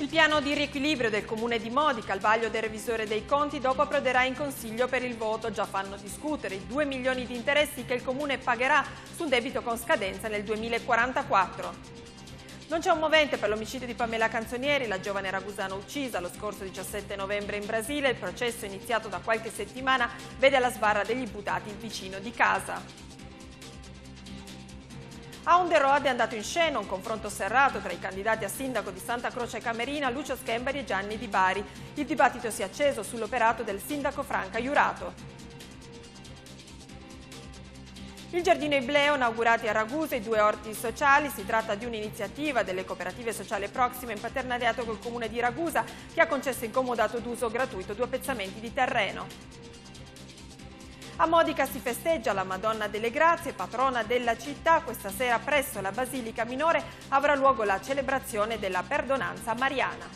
Il piano di riequilibrio del comune di Modica al vaglio del revisore dei conti dopo approderà in consiglio per il voto. Già fanno discutere i 2 milioni di interessi che il comune pagherà su un debito con scadenza nel 2044. Non c'è un movente per l'omicidio di Pamela Canzonieri, la giovane ragusana uccisa lo scorso 17 novembre in Brasile. Il processo iniziato da qualche settimana vede alla sbarra degli imputati il vicino di casa. A On The Road è andato in scena un confronto serrato tra i candidati a sindaco di Santa Croce Camerina, Lucio Schembari e Gianni Di Bari. Il dibattito si è acceso sull'operato del sindaco Franca Iurato. Il Giardino Ibleo, inaugurati a Ragusa i due orti sociali, si tratta di un'iniziativa delle cooperative sociali prossime in paternariato col comune di Ragusa che ha concesso incomodato d'uso gratuito due appezzamenti di terreno. A Modica si festeggia la Madonna delle Grazie, patrona della città. Questa sera presso la Basilica Minore avrà luogo la celebrazione della perdonanza mariana.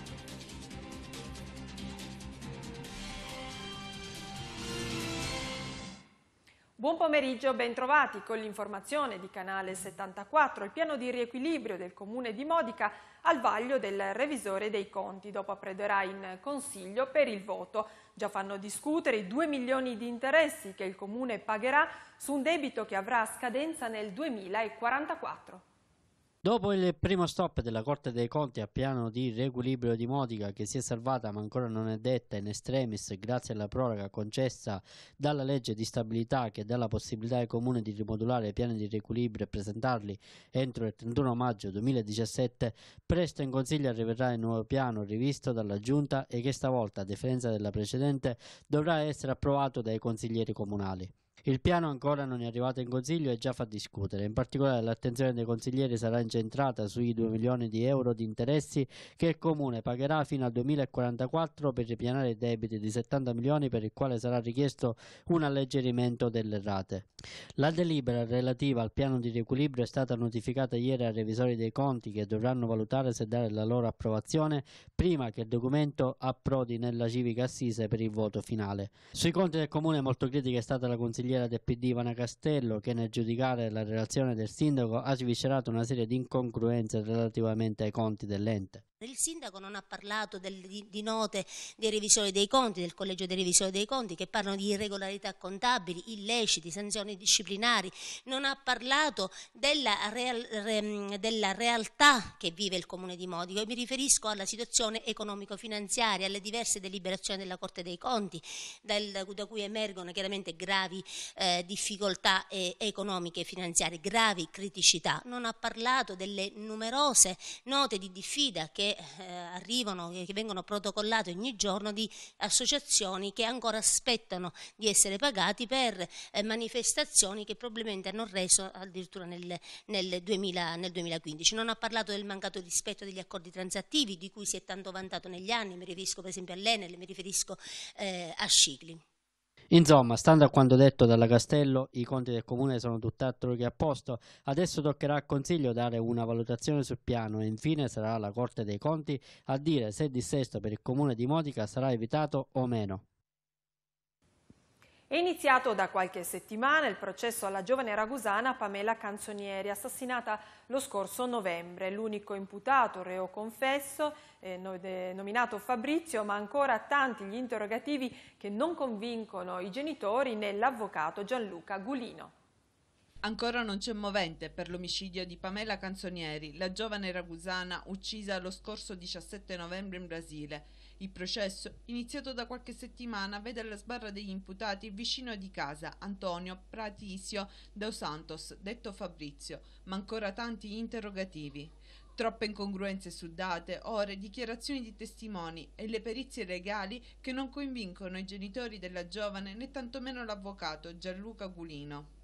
Buon pomeriggio, bentrovati con l'informazione di Canale 74. Il piano di riequilibrio del comune di Modica al vaglio del revisore dei conti, dopo apprederà in Consiglio per il voto. Già fanno discutere i 2 milioni di interessi che il Comune pagherà su un debito che avrà scadenza nel 2044. Dopo il primo stop della Corte dei Conti a piano di riequilibrio di Modica che si è salvata ma ancora non è detta in estremis grazie alla proroga concessa dalla legge di stabilità che dà la possibilità ai comuni di rimodulare i piani di riequilibrio e presentarli entro il 31 maggio 2017, presto in Consiglio arriverà il nuovo piano rivisto dalla Giunta e che stavolta, a differenza della precedente, dovrà essere approvato dai consiglieri comunali. Il piano ancora non è arrivato in consiglio e già fa discutere. In particolare l'attenzione dei consiglieri sarà incentrata sui 2 milioni di euro di interessi che il comune pagherà fino al 2044 per ripianare i debiti di 70 milioni per il quale sarà richiesto un alleggerimento delle rate. La delibera relativa al piano di riequilibrio è stata notificata ieri ai revisori dei conti che dovranno valutare se dare la loro approvazione prima che il documento approdi nella civica assise per il voto finale. Sui conti del comune molto critica è stata la consigliera consigliera del PD Ivana Castello che nel giudicare la relazione del sindaco ha sviscerato una serie di incongruenze relativamente ai conti dell'ente. Il sindaco non ha parlato del, di, di, note dei revisori dei conti, del collegio dei revisori dei conti, che parlano di irregolarità contabili, illeciti, sanzioni disciplinari, non ha parlato della, real, re, della realtà che vive il comune di Modico. e mi riferisco alla situazione economico-finanziaria, alle diverse deliberazioni della Corte dei Conti, dal, da cui emergono chiaramente gravi eh, difficoltà eh, economiche e finanziarie, gravi criticità. Non ha parlato delle numerose note di diffida che che eh, arrivano, che, che vengono protocollate ogni giorno di associazioni che ancora aspettano di essere pagati per eh, manifestazioni che probabilmente hanno reso addirittura nel, nel, 2000, nel 2015. Non ha parlato del mancato rispetto degli accordi transattivi di cui si è tanto vantato negli anni, mi riferisco per esempio all'Enel, mi riferisco eh, a Scicli. Insomma, stando a quanto detto dalla Castello, i conti del comune sono tutt'altro che a posto. Adesso toccherà al Consiglio dare una valutazione sul piano e infine sarà la Corte dei Conti a dire se il dissesto per il comune di Modica sarà evitato o meno. È iniziato da qualche settimana il processo alla giovane ragusana Pamela Canzonieri, assassinata lo scorso novembre. L'unico imputato, reo confesso, eh, nominato Fabrizio, ma ancora tanti gli interrogativi che non convincono i genitori né l'avvocato Gianluca Gulino. Ancora non c'è movente per l'omicidio di Pamela Canzonieri, la giovane ragusana uccisa lo scorso 17 novembre in Brasile. Il processo, iniziato da qualche settimana, vede alla sbarra degli imputati il vicino di casa, Antonio Pratisio Dos Santos, detto Fabrizio, ma ancora tanti interrogativi. Troppe incongruenze su date, ore, dichiarazioni di testimoni e le perizie legali che non convincono i genitori della giovane né tantomeno l'avvocato Gianluca Gulino.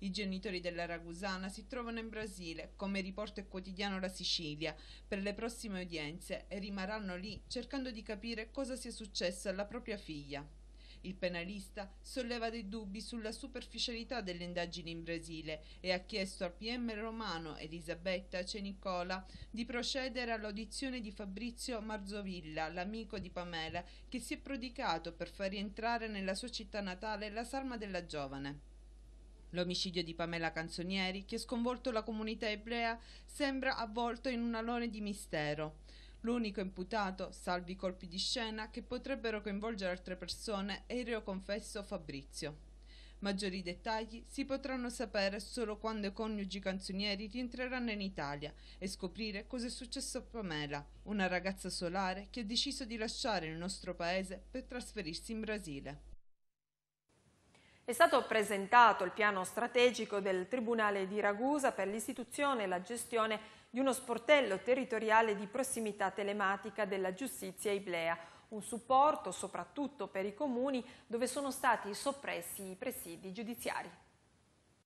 I genitori della Ragusana si trovano in Brasile, come riporta il quotidiano La Sicilia, per le prossime udienze e rimarranno lì cercando di capire cosa sia successo alla propria figlia. Il penalista solleva dei dubbi sulla superficialità delle indagini in Brasile e ha chiesto al PM romano Elisabetta Cenicola di procedere all'audizione di Fabrizio Marzovilla, l'amico di Pamela, che si è prodicato per far rientrare nella sua città natale la salma della giovane. L'omicidio di Pamela Canzonieri, che ha sconvolto la comunità ebrea, sembra avvolto in un alone di mistero. L'unico imputato, salvi i colpi di scena, che potrebbero coinvolgere altre persone è il reo confesso Fabrizio. Maggiori dettagli si potranno sapere solo quando i coniugi canzonieri rientreranno in Italia e scoprire cosa è successo a Pamela, una ragazza solare che ha deciso di lasciare il nostro paese per trasferirsi in Brasile. È stato presentato il piano strategico del Tribunale di Ragusa per l'istituzione e la gestione di uno sportello territoriale di prossimità telematica della giustizia Iblea, un supporto soprattutto per i comuni dove sono stati soppressi i presidi giudiziari.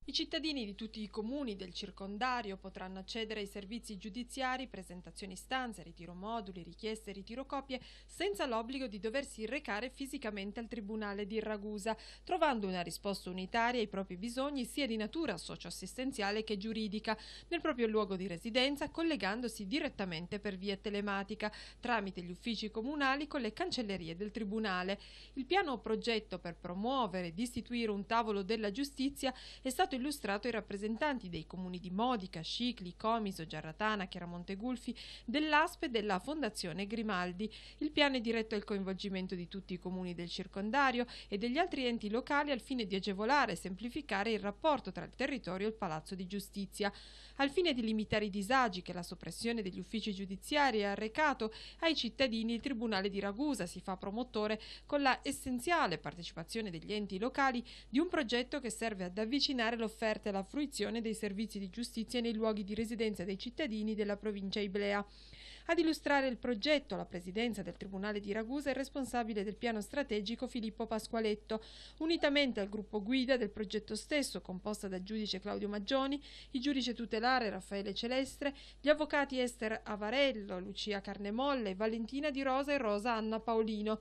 I cittadini di tutti i comuni del circondario potranno accedere ai servizi giudiziari, presentazioni stanze, ritiro moduli, richieste e ritiro copie, senza l'obbligo di doversi recare fisicamente al Tribunale di Ragusa, trovando una risposta unitaria ai propri bisogni sia di natura socioassistenziale che giuridica, nel proprio luogo di residenza, collegandosi direttamente per via telematica, tramite gli uffici comunali con le cancellerie del Tribunale. Il piano progetto per promuovere ed istituire un tavolo della giustizia è stato stato illustrato ai rappresentanti dei comuni di Modica, Scicli, Comiso, Giarratana, Chiaramonte Gulfi, dell'ASPE e della Fondazione Grimaldi. Il piano è diretto al coinvolgimento di tutti i comuni del circondario e degli altri enti locali al fine di agevolare e semplificare il rapporto tra il territorio e il Palazzo di Giustizia. Al fine di limitare i disagi che la soppressione degli uffici giudiziari ha arrecato ai cittadini, il Tribunale di Ragusa si fa promotore con la essenziale partecipazione degli enti locali di un progetto che serve ad avvicinare l'offerta e la fruizione dei servizi di giustizia nei luoghi di residenza dei cittadini della provincia Iblea. Ad illustrare il progetto, la presidenza del Tribunale di Ragusa è responsabile del piano strategico Filippo Pasqualetto, unitamente al gruppo guida del progetto stesso, composta dal giudice Claudio Maggioni, il giudice tutelare Raffaele Celestre, gli avvocati Esther Avarello, Lucia Carnemolle, Valentina Di Rosa e Rosa Anna Paolino.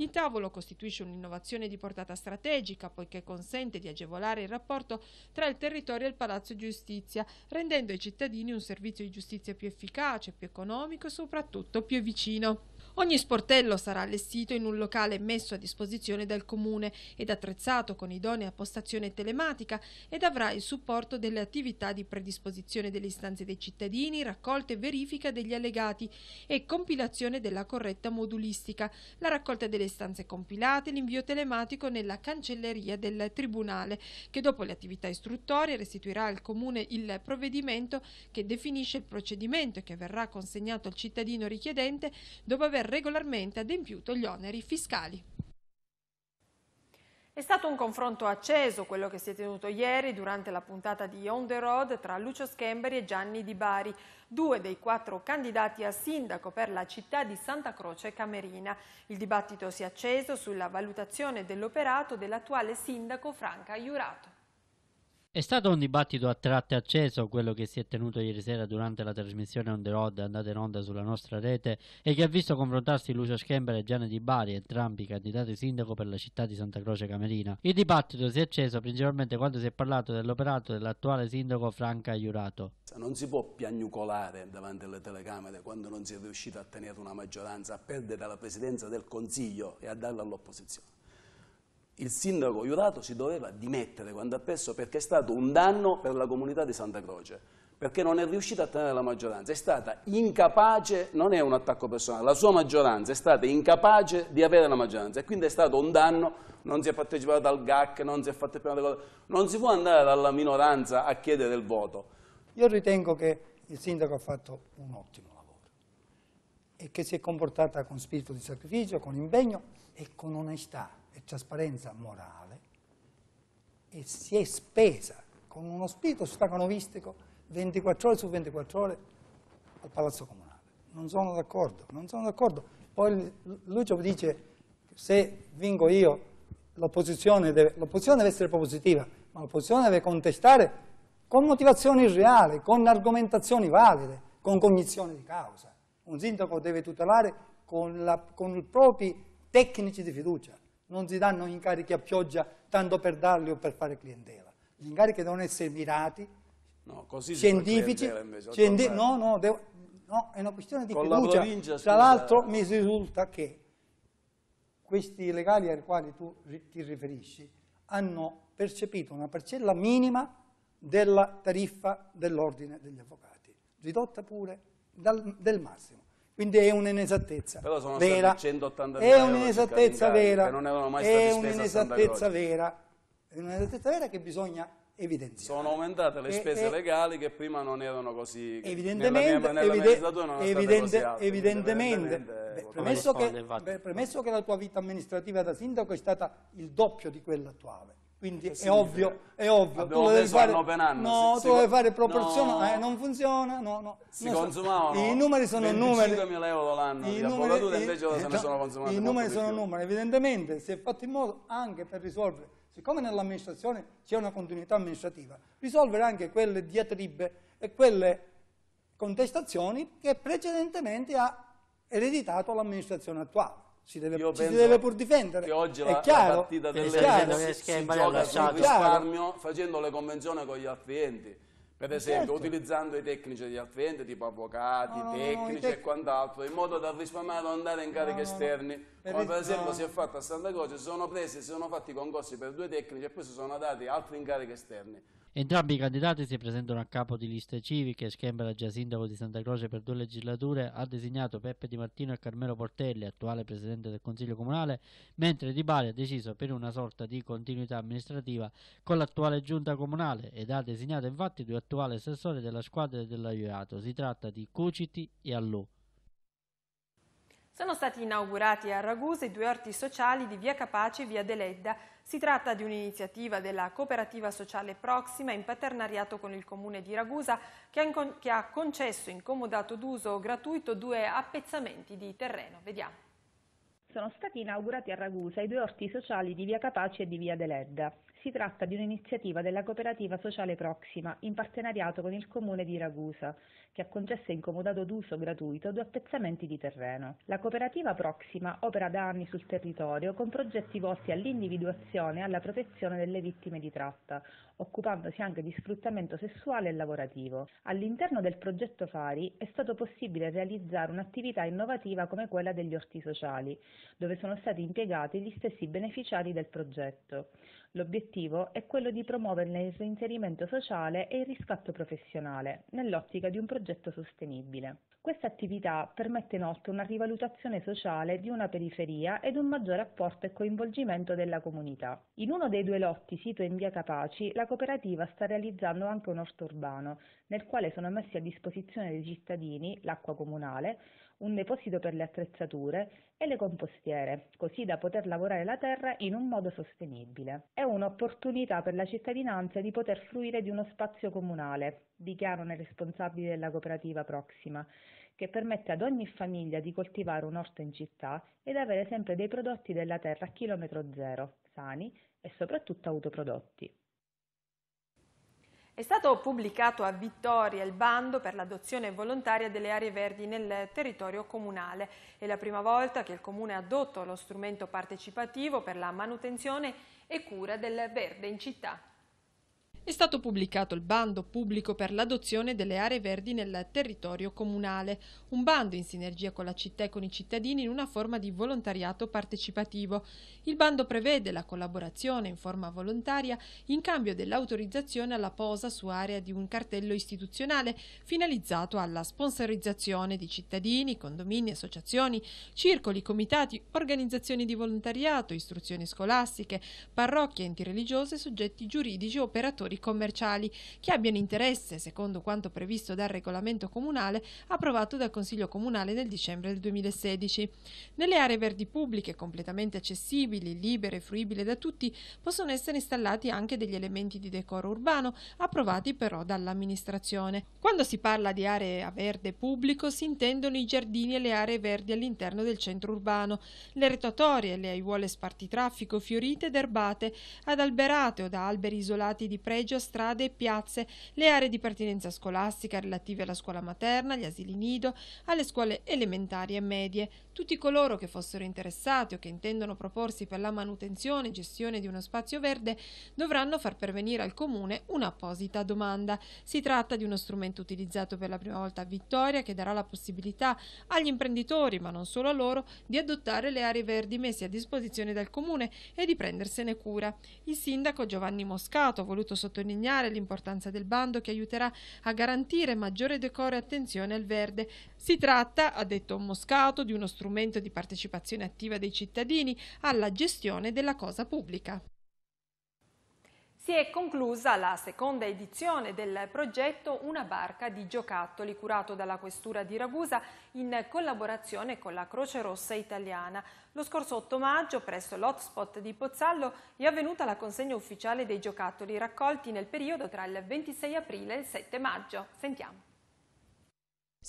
Il tavolo costituisce un'innovazione di portata strategica poiché consente di agevolare il rapporto tra il territorio e il Palazzo Giustizia, rendendo ai cittadini un servizio di giustizia più efficace, più economico e soprattutto più vicino. Ogni sportello sarà allestito in un locale messo a disposizione dal comune ed attrezzato con idonea postazione telematica ed avrà il supporto delle attività di predisposizione delle istanze dei cittadini, raccolta e verifica degli allegati e compilazione della corretta modulistica, la raccolta delle istanze compilate, e l'invio telematico nella cancelleria del Tribunale, che dopo le attività istruttorie restituirà al comune il provvedimento che definisce il procedimento e che verrà consegnato al cittadino richiedente dopo aver regolarmente adempiuto gli oneri fiscali. È stato un confronto acceso quello che si è tenuto ieri durante la puntata di On the Road tra Lucio Schemberi e Gianni Di Bari, due dei quattro candidati a sindaco per la città di Santa Croce Camerina. Il dibattito si è acceso sulla valutazione dell'operato dell'attuale sindaco Franca Iurato. È stato un dibattito a tratte acceso quello che si è tenuto ieri sera durante la trasmissione on the road andata in onda sulla nostra rete e che ha visto confrontarsi Lucio Schembra e Gianni Di Bari, entrambi candidati sindaco per la città di Santa Croce Camerina. Il dibattito si è acceso principalmente quando si è parlato dell'operato dell'attuale sindaco Franca Iurato. Non si può piagnucolare davanti alle telecamere quando non si è riuscito a tenere una maggioranza, a perdere la presidenza del Consiglio e a darla all'opposizione il sindaco Iurato si doveva dimettere quando ha perso perché è stato un danno per la comunità di Santa Croce, perché non è riuscita a tenere la maggioranza, è stata incapace, non è un attacco personale, la sua maggioranza è stata incapace di avere la maggioranza e quindi è stato un danno, non si è partecipato al GAC, non si è fatto il piano delle cose, non si può andare dalla minoranza a chiedere il voto. Io ritengo che il sindaco ha fatto un ottimo lavoro e che si è comportata con spirito di sacrificio, con impegno e con onestà trasparenza morale e si è spesa con uno spirito stacanovistico 24 ore su 24 ore al Palazzo Comunale. Non sono d'accordo, non sono d'accordo. Poi Lucio dice se vinco io l'opposizione deve, deve, essere propositiva, ma l'opposizione deve contestare con motivazioni reali, con argomentazioni valide, con cognizione di causa. Un sindaco deve tutelare con, la, con i propri tecnici di fiducia, non si danno incarichi a pioggia tanto per darli o per fare clientela. Gli incarichi devono essere mirati, no, scientifici, invece, no, no, devo, no, è una questione di Con fiducia. Tra l'altro mi risulta che questi legali ai quali tu ti riferisci hanno percepito una parcella minima della tariffa dell'ordine degli avvocati, ridotta pure dal, del massimo. Quindi è un'inesattezza Però sono vera. 180 è un'inesattezza vera. Che non erano mai è un'inesattezza vera. È un'inesattezza vera che bisogna evidenziare. Sono aumentate le e, spese e, legali che prima non erano così evidentemente nella mia, nella evide, non evidente, così alte, evidentemente, beh, premesso, che, beh, premesso che la tua vita amministrativa da sindaco è stata il doppio di quella attuale quindi è ovvio, è ovvio, Abbiamo tu lo devi fare, anno, no, si, tu si, devi fare proporzionale, no, eh, non funziona, no, no. Si so. consumavano I numeri sono numeri. 25.000 euro l'anno I numeri, avvocatura eh, se sono I numeri sono numeri, evidentemente si è fatto in modo anche per risolvere, siccome nell'amministrazione c'è una continuità amministrativa, risolvere anche quelle diatribe e quelle contestazioni che precedentemente ha ereditato l'amministrazione attuale si deve, Io ci si deve pur difendere. Che oggi è la, chiaro, la partita delle chiaro, si, si, si gioca sul risparmio facendo le convenzioni con gli altri per esempio certo. utilizzando i tecnici degli altri tipo avvocati, no, tecnici tec e quant'altro, in modo da risparmiare non andare in cariche no, esterni, no, come per esempio si è fatto a Santa Croce, si sono presi, si sono fatti concorsi per due tecnici e poi si sono dati altri incarichi esterni. Entrambi i candidati si presentano a capo di liste civiche. Schembra, già sindaco di Santa Croce per due legislature, ha designato Peppe Di Martino e Carmelo Portelli, attuale presidente del Consiglio Comunale, mentre Di Bari ha deciso per una sorta di continuità amministrativa con l'attuale giunta comunale ed ha designato infatti due attuali assessori della squadra e dell'aiuto. Si tratta di Cuciti e Allù. Sono stati inaugurati a Ragusa i due orti sociali di Via Capace e Via Deledda, si tratta di un'iniziativa della cooperativa sociale Proxima in paternariato con il comune di Ragusa che ha concesso in comodato d'uso gratuito due appezzamenti di terreno. Vediamo. Sono stati inaugurati a Ragusa i due orti sociali di via Capace e di via Deledda. Si tratta di un'iniziativa della cooperativa sociale Proxima, in partenariato con il comune di Ragusa, che ha concesso in comodato d'uso gratuito due appezzamenti di terreno. La cooperativa Proxima opera da anni sul territorio con progetti volti all'individuazione e alla protezione delle vittime di tratta, occupandosi anche di sfruttamento sessuale e lavorativo. All'interno del progetto Fari è stato possibile realizzare un'attività innovativa come quella degli orti sociali, dove sono stati impiegati gli stessi beneficiari del progetto. L'obiettivo è quello di promuoverne il reinserimento sociale e il riscatto professionale, nell'ottica di un progetto sostenibile. Questa attività permette inoltre una rivalutazione sociale di una periferia ed un maggiore apporto e coinvolgimento della comunità. In uno dei due lotti sito in via Capaci, la cooperativa sta realizzando anche un orto urbano, nel quale sono messi a disposizione dei cittadini l'acqua comunale un deposito per le attrezzature e le compostiere, così da poter lavorare la terra in un modo sostenibile. È un'opportunità per la cittadinanza di poter fruire di uno spazio comunale, dichiarano i responsabili della cooperativa Proxima, che permette ad ogni famiglia di coltivare un orto in città ed avere sempre dei prodotti della terra a chilometro zero, sani e soprattutto autoprodotti. È stato pubblicato a Vittoria il bando per l'adozione volontaria delle aree verdi nel territorio comunale. È la prima volta che il Comune ha adotto lo strumento partecipativo per la manutenzione e cura del verde in città. È stato pubblicato il bando pubblico per l'adozione delle aree verdi nel territorio comunale, un bando in sinergia con la città e con i cittadini in una forma di volontariato partecipativo. Il bando prevede la collaborazione in forma volontaria in cambio dell'autorizzazione alla posa su area di un cartello istituzionale finalizzato alla sponsorizzazione di cittadini, condomini, associazioni, circoli, comitati, organizzazioni di volontariato, istruzioni scolastiche, parrocchie, enti religiose, soggetti giuridici e operatori operatori commerciali che abbiano interesse, secondo quanto previsto dal regolamento comunale approvato dal Consiglio Comunale nel dicembre del 2016. Nelle aree verdi pubbliche completamente accessibili, libere e fruibili da tutti, possono essere installati anche degli elementi di decoro urbano, approvati però dall'amministrazione. Quando si parla di aree a verde pubblico si intendono i giardini e le aree verdi all'interno del centro urbano, le retatorie, le aiuole spartitraffico, fiorite ed erbate, ad alberate o da alberi isolati di prede parcheggio, strade e piazze, le aree di pertinenza scolastica relative alla scuola materna, gli asili nido, alle scuole elementari e medie, tutti coloro che fossero interessati o che intendono proporsi per la manutenzione e gestione di uno spazio verde dovranno far pervenire al Comune un'apposita domanda. Si tratta di uno strumento utilizzato per la prima volta a Vittoria che darà la possibilità agli imprenditori, ma non solo a loro, di adottare le aree verdi messe a disposizione dal Comune e di prendersene cura. Il sindaco Giovanni Moscato ha voluto sottolineare l'importanza del bando che aiuterà a garantire maggiore decoro e attenzione al verde. Si tratta, ha detto Moscato, di uno strumento strumento di partecipazione attiva dei cittadini alla gestione della cosa pubblica. Si è conclusa la seconda edizione del progetto Una barca di giocattoli curato dalla Questura di Ragusa in collaborazione con la Croce Rossa Italiana. Lo scorso 8 maggio presso l'hotspot di Pozzallo è avvenuta la consegna ufficiale dei giocattoli raccolti nel periodo tra il 26 aprile e il 7 maggio. Sentiamo.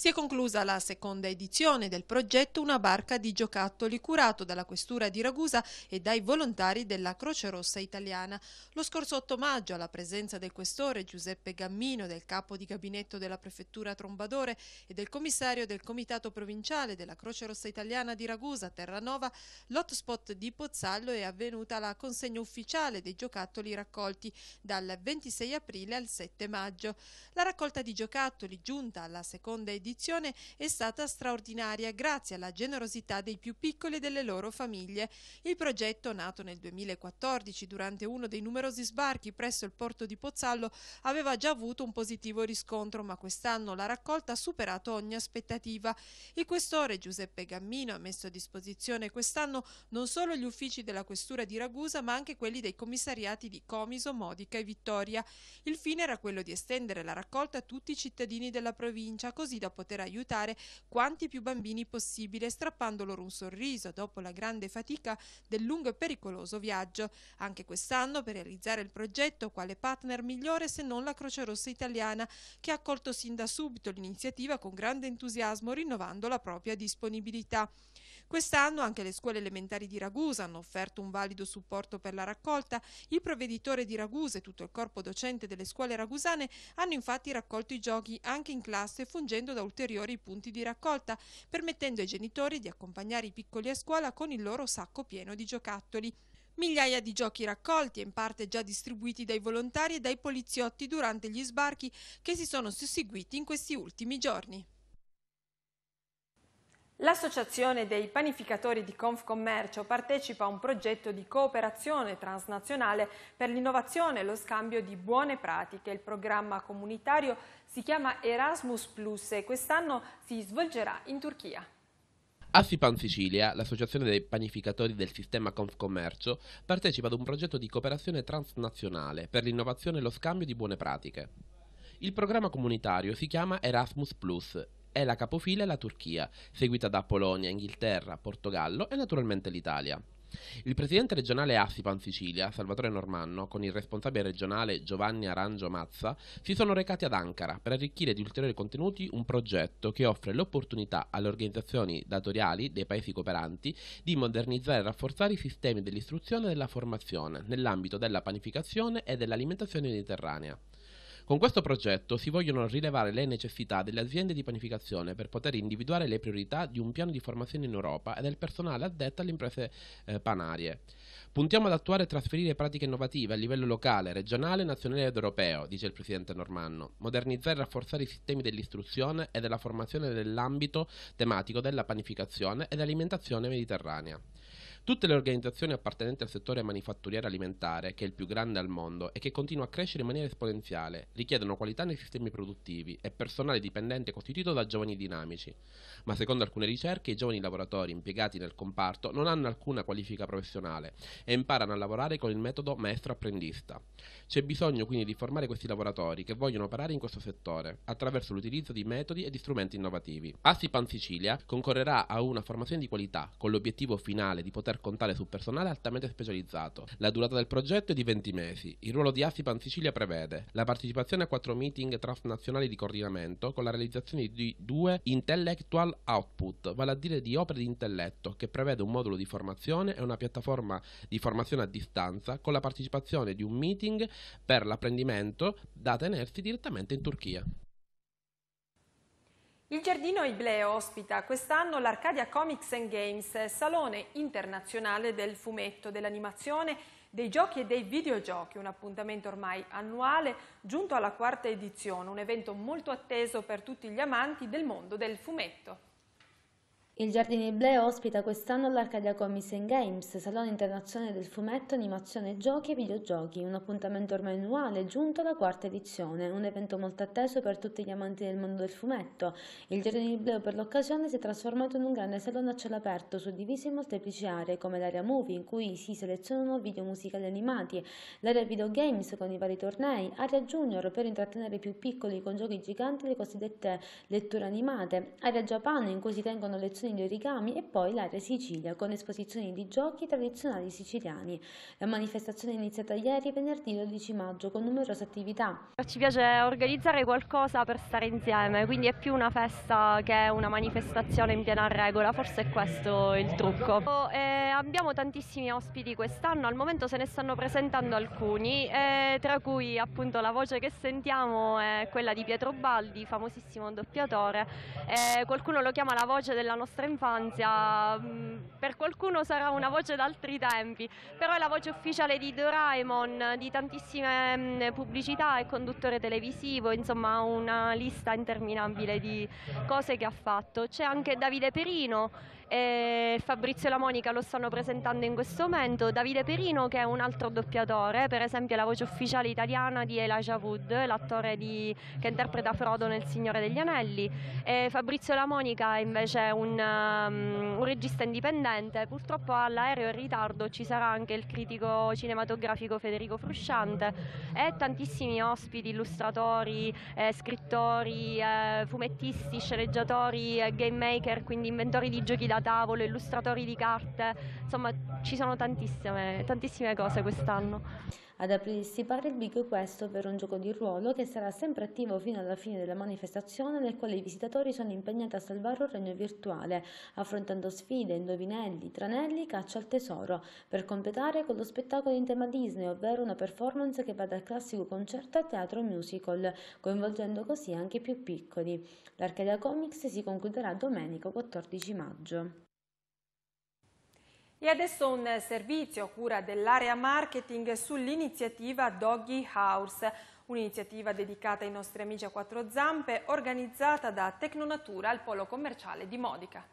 Si è conclusa la seconda edizione del progetto Una barca di giocattoli curato dalla Questura di Ragusa e dai volontari della Croce Rossa Italiana. Lo scorso 8 maggio, alla presenza del Questore Giuseppe Gammino, del capo di gabinetto della Prefettura Trombadore e del commissario del Comitato Provinciale della Croce Rossa Italiana di Ragusa, Terranova, l'hotspot di Pozzallo è avvenuta la consegna ufficiale dei giocattoli raccolti dal 26 aprile al 7 maggio. La raccolta di giocattoli giunta alla seconda edizione edizione è stata straordinaria grazie alla generosità dei più piccoli e delle loro famiglie. Il progetto, nato nel 2014 durante uno dei numerosi sbarchi presso il porto di Pozzallo, aveva già avuto un positivo riscontro, ma quest'anno la raccolta ha superato ogni aspettativa. Il questore Giuseppe Gammino ha messo a disposizione quest'anno non solo gli uffici della questura di Ragusa, ma anche quelli dei commissariati di Comiso, Modica e Vittoria. Il fine era quello di estendere la raccolta a tutti i cittadini della provincia, così da poter poter aiutare quanti più bambini possibile, strappando loro un sorriso dopo la grande fatica del lungo e pericoloso viaggio. Anche quest'anno, per realizzare il progetto, quale partner migliore se non la Croce Rossa Italiana, che ha accolto sin da subito l'iniziativa con grande entusiasmo, rinnovando la propria disponibilità. Quest'anno anche le scuole elementari di Ragusa hanno offerto un valido supporto per la raccolta. Il provveditore di Ragusa e tutto il corpo docente delle scuole ragusane hanno infatti raccolto i giochi anche in classe fungendo da ulteriori punti di raccolta, permettendo ai genitori di accompagnare i piccoli a scuola con il loro sacco pieno di giocattoli. Migliaia di giochi raccolti e in parte già distribuiti dai volontari e dai poliziotti durante gli sbarchi che si sono susseguiti in questi ultimi giorni. L'Associazione dei Panificatori di Confcommercio partecipa a un progetto di cooperazione transnazionale per l'innovazione e lo scambio di buone pratiche. Il programma comunitario si chiama Erasmus Plus e quest'anno si svolgerà in Turchia. A Sipan Sicilia, l'associazione dei panificatori del sistema Confcommercio, partecipa ad un progetto di cooperazione transnazionale per l'innovazione e lo scambio di buone pratiche. Il programma comunitario si chiama Erasmus Plus e la capofila è la Turchia, seguita da Polonia, Inghilterra, Portogallo e naturalmente l'Italia. Il presidente regionale Assipan Sicilia, Salvatore Normanno, con il responsabile regionale Giovanni Arangio Mazza, si sono recati ad Ankara per arricchire di ulteriori contenuti un progetto che offre l'opportunità alle organizzazioni datoriali dei paesi cooperanti di modernizzare e rafforzare i sistemi dell'istruzione e della formazione nell'ambito della panificazione e dell'alimentazione mediterranea. Con questo progetto si vogliono rilevare le necessità delle aziende di pianificazione per poter individuare le priorità di un piano di formazione in Europa e del personale addetto alle imprese eh, panarie. Puntiamo ad attuare e trasferire pratiche innovative a livello locale, regionale, nazionale ed europeo, dice il Presidente Normanno, modernizzare e rafforzare i sistemi dell'istruzione e della formazione nell'ambito tematico della panificazione ed alimentazione mediterranea. Tutte le organizzazioni appartenenti al settore manifatturiero alimentare, che è il più grande al mondo e che continua a crescere in maniera esponenziale, richiedono qualità nei sistemi produttivi e personale dipendente costituito da giovani dinamici. Ma secondo alcune ricerche i giovani lavoratori impiegati nel comparto non hanno alcuna qualifica professionale e imparano a lavorare con il metodo maestro-apprendista. C'è bisogno quindi di formare questi lavoratori che vogliono operare in questo settore attraverso l'utilizzo di metodi e di strumenti innovativi. Assipan Sicilia concorrerà a una formazione di qualità con l'obiettivo finale di poter contare su personale altamente specializzato. La durata del progetto è di 20 mesi. Il ruolo di Assipan Sicilia prevede la partecipazione a quattro meeting transnazionali di coordinamento con la realizzazione di due intellectual output, vale a dire di opere di intelletto, che prevede un modulo di formazione e una piattaforma di formazione a distanza con la partecipazione di un meeting per l'apprendimento da tenersi direttamente in Turchia. Il Giardino Ibleo ospita quest'anno l'Arcadia Comics and Games, salone internazionale del fumetto, dell'animazione, dei giochi e dei videogiochi, un appuntamento ormai annuale giunto alla quarta edizione, un evento molto atteso per tutti gli amanti del mondo del fumetto. Il Giardini Iblè ospita quest'anno l'Arcadia Comics Games, salone internazionale del fumetto, animazione, giochi e videogiochi, un appuntamento ormai annuale giunto alla quarta edizione, un evento molto atteso per tutti gli amanti del mondo del fumetto. Il Giardini Ibleo per l'occasione si è trasformato in un grande salone a cielo aperto, suddiviso in molteplici aree, come l'area movie, in cui si selezionano video musicali animati, l'area videogames con i vari tornei, area junior per intrattenere i più piccoli con giochi giganti e le cosiddette letture animate, area Giappone in cui si tengono lezioni produzione di origami e poi l'area Sicilia con esposizioni di giochi tradizionali siciliani. La manifestazione è iniziata ieri venerdì 12 maggio con numerose attività. Ci piace organizzare qualcosa per stare insieme, quindi è più una festa che una manifestazione in piena regola, forse è questo il trucco. E abbiamo tantissimi ospiti quest'anno, al momento se ne stanno presentando alcuni, eh, tra cui appunto la voce che sentiamo è quella di Pietro Baldi, famosissimo doppiatore. Eh, qualcuno lo chiama la voce della nostra nostra infanzia, mm, per qualcuno sarà una voce d'altri tempi, però è la voce ufficiale di Doraemon, di tantissime mm, pubblicità e conduttore televisivo, insomma una lista interminabile di cose che ha fatto. C'è anche Davide Perino e Fabrizio e la Monica lo stanno presentando in questo momento, Davide Perino che è un altro doppiatore, per esempio è la voce ufficiale italiana di Elijah Wood, l'attore di... che interpreta Frodo nel Signore degli Anelli, e Fabrizio e la Monica è invece è un, um, un regista indipendente, purtroppo all'aereo in ritardo ci sarà anche il critico cinematografico Federico Frusciante e tantissimi ospiti, illustratori, eh, scrittori, eh, fumettisti, sceneggiatori, eh, game maker, quindi inventori di giochi da tavolo, illustratori di carte, insomma ci sono tantissime, tantissime cose quest'anno ad aprirsi pare il big questo per un gioco di ruolo che sarà sempre attivo fino alla fine della manifestazione nel quale i visitatori sono impegnati a salvare un regno virtuale, affrontando sfide, indovinelli, tranelli, caccia al tesoro, per completare con lo spettacolo in tema Disney, ovvero una performance che va dal classico concerto a teatro musical, coinvolgendo così anche i più piccoli. L'Arcadia Comics si concluderà domenica 14 maggio. E adesso un servizio a cura dell'area marketing sull'iniziativa Doggy House, un'iniziativa dedicata ai nostri amici a quattro zampe organizzata da Tecnonatura al polo commerciale di Modica.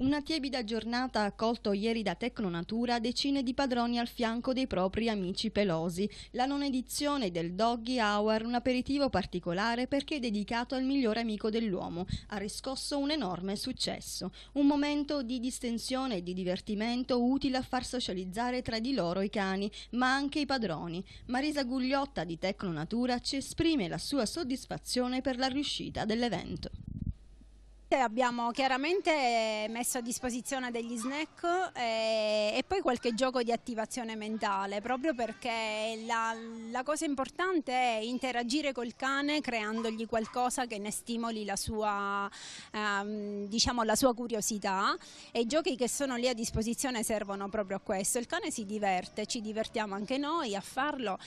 Una tiepida giornata ha accolto ieri da Tecnonatura decine di padroni al fianco dei propri amici pelosi. La non edizione del Doggy Hour, un aperitivo particolare perché dedicato al migliore amico dell'uomo, ha riscosso un enorme successo. Un momento di distensione e di divertimento utile a far socializzare tra di loro i cani, ma anche i padroni. Marisa Gugliotta di Tecnonatura ci esprime la sua soddisfazione per la riuscita dell'evento. Abbiamo chiaramente eh, messo a disposizione degli snack e, eh, e poi qualche gioco di attivazione mentale, proprio perché la, la, cosa importante è interagire col cane creandogli qualcosa che ne stimoli la sua, ehm, diciamo, la sua curiosità e i giochi che sono lì a disposizione servono proprio a questo. Il cane si diverte, ci divertiamo anche noi a farlo.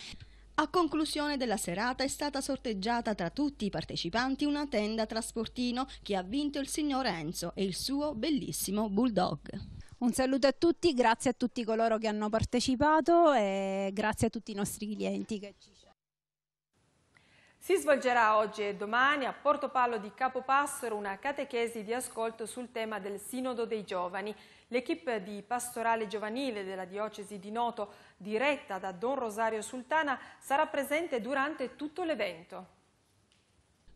A conclusione della serata è stata sorteggiata tra tutti i partecipanti una tenda trasportino che ha vinto il signor Enzo e il suo bellissimo bulldog. Un saluto a tutti, grazie a tutti coloro che hanno partecipato e grazie a tutti i nostri clienti che ci si svolgerà oggi e domani a Porto Palo di Capopassero una catechesi di ascolto sul tema del Sinodo dei Giovani. L'equipe di Pastorale Giovanile della Diocesi di Noto diretta da Don Rosario Sultana sarà presente durante tutto l'evento.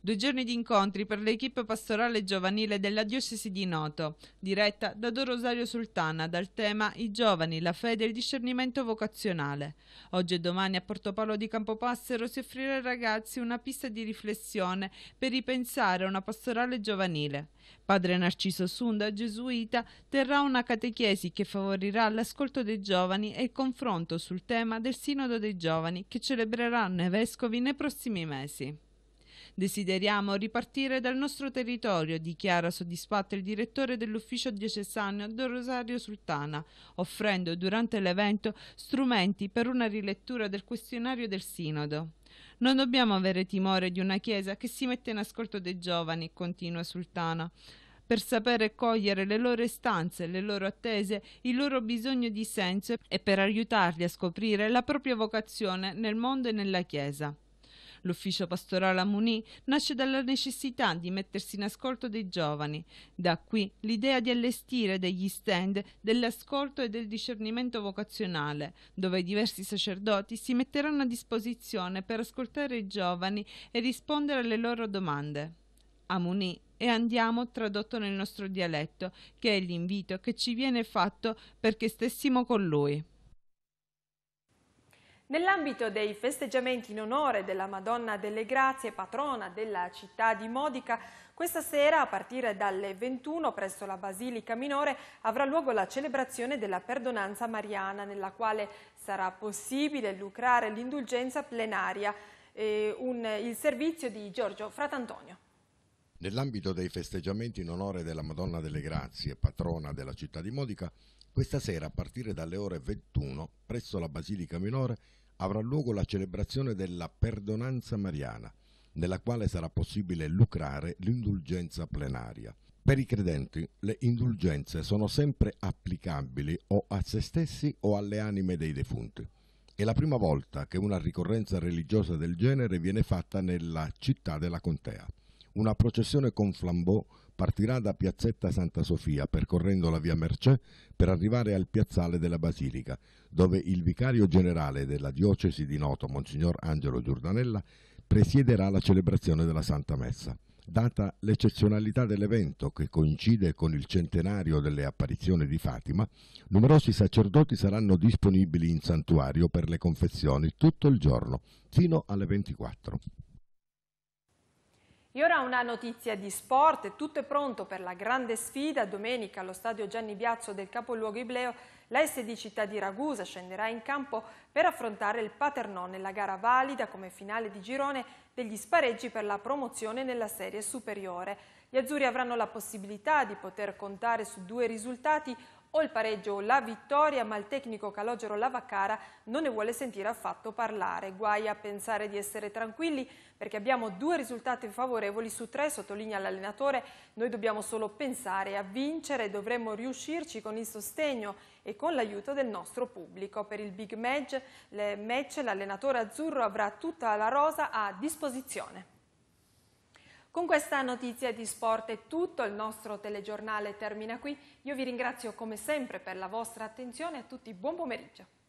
Due giorni di incontri per l'equipe pastorale giovanile della diocesi di Noto, diretta da Don Rosario Sultana dal tema I giovani, la fede e il discernimento vocazionale. Oggi e domani a Porto Portopalo di Campopassero si offrirà ai ragazzi una pista di riflessione per ripensare a una pastorale giovanile. Padre Narciso Sunda, gesuita, terrà una catechesi che favorirà l'ascolto dei giovani e il confronto sul tema del Sinodo dei Giovani che celebreranno i vescovi nei prossimi mesi. Desideriamo ripartire dal nostro territorio, dichiara soddisfatto il direttore dell'ufficio diocesano Don Rosario Sultana, offrendo durante l'evento strumenti per una rilettura del questionario del Sinodo. Non dobbiamo avere timore di una Chiesa che si mette in ascolto dei giovani, continua Sultana per sapere cogliere le loro istanze, le loro attese, il loro bisogno di senso e per aiutarli a scoprire la propria vocazione nel mondo e nella Chiesa. L'ufficio pastorale a Munì nasce dalla necessità di mettersi in ascolto dei giovani. Da qui l'idea di allestire degli stand dell'ascolto e del discernimento vocazionale, dove i diversi sacerdoti si metteranno a disposizione per ascoltare i giovani e rispondere alle loro domande. A Munì e andiamo tradotto nel nostro dialetto, che è l'invito che ci viene fatto perché stessimo con lui. Nell'ambito dei festeggiamenti in onore della Madonna delle Grazie, patrona della città di Modica, questa sera a partire dalle 21 presso la Basilica Minore avrà luogo la celebrazione della perdonanza mariana nella quale sarà possibile lucrare l'indulgenza plenaria, eh, un, il servizio di Giorgio Fratantonio. Nell'ambito dei festeggiamenti in onore della Madonna delle Grazie, patrona della città di Modica, questa sera, a partire dalle ore 21, presso la Basilica Minore, avrà luogo la celebrazione della Perdonanza Mariana, nella quale sarà possibile lucrare l'indulgenza plenaria. Per i credenti le indulgenze sono sempre applicabili o a se stessi o alle anime dei defunti. È la prima volta che una ricorrenza religiosa del genere viene fatta nella città della contea. Una processione con flambeau partirà da Piazzetta Santa Sofia, percorrendo la via Mercè, per arrivare al piazzale della Basilica, dove il vicario generale della diocesi di Noto, Monsignor Angelo Giordanella, presiederà la celebrazione della Santa Messa. Data l'eccezionalità dell'evento, che coincide con il centenario delle apparizioni di Fatima, numerosi sacerdoti saranno disponibili in santuario per le confezioni tutto il giorno, fino alle 24. E ora una notizia di sport, tutto è pronto per la grande sfida, domenica allo stadio Gianni Biazzo del capoluogo Ibleo, la SD Città di Ragusa scenderà in campo per affrontare il Paternò nella gara valida come finale di girone degli spareggi per la promozione nella serie superiore. Gli azzurri avranno la possibilità di poter contare su due risultati o il pareggio o la vittoria, ma il tecnico Calogero Lavaccara non ne vuole sentire affatto parlare. Guai a pensare di essere tranquilli perché abbiamo due risultati favorevoli su tre, sottolinea l'allenatore. Noi dobbiamo solo pensare a vincere, dovremmo riuscirci con il sostegno e con l'aiuto del nostro pubblico. Per il big match l'allenatore azzurro avrà tutta la rosa a disposizione. Con questa notizia di sport è tutto, il nostro telegiornale termina qui. Io vi ringrazio come sempre per la vostra attenzione e a tutti buon pomeriggio.